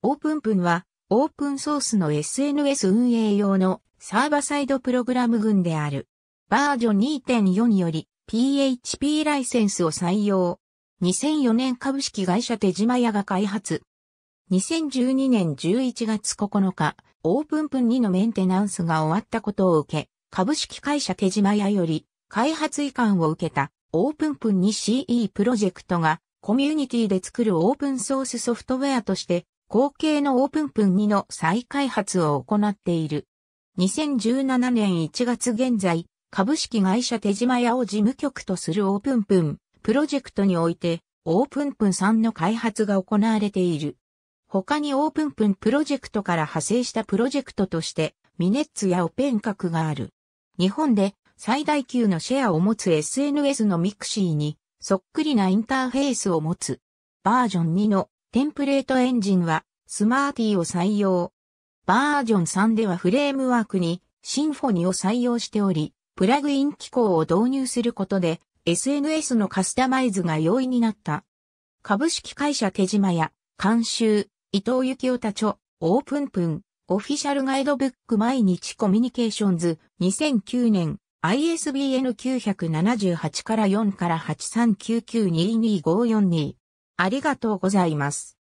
オープンプンは、オープンソースの SNS 運営用のサーバサイドプログラム群である。バージョン2.4により PHP ライセンスを採用。2004年株式会社手島屋が開発。2012年11月9日、オープンプン2のメンテナンスが終わったことを受け、株式会社手島屋より開発移管を受けたオープンプン 2CE プロジェクトがコミュニティで作るオープンソースソフトウェアとして後継のオープンプン2の再開発を行っている。2017年1月現在、株式会社手島屋を事務局とするオープンプンプロジェクトにおいて、オープンプン3の開発が行われている。他にオープンプンプロジェクトから派生したプロジェクトとして、ミネッツやオペン格がある。日本で最大級のシェアを持つ SNS のミクシーに、そっくりなインターフェースを持つ。バージョン2のテンプレートエンジンはスマーティーを採用。バージョン3ではフレームワークにシンフォニーを採用しており、プラグイン機構を導入することで SNS のカスタマイズが容易になった。株式会社手島や監修、伊藤幸雄太著、オープンプン、オフィシャルガイドブック毎日コミュニケーションズ2009年 ISBN 978から4から839922542ありがとうございます。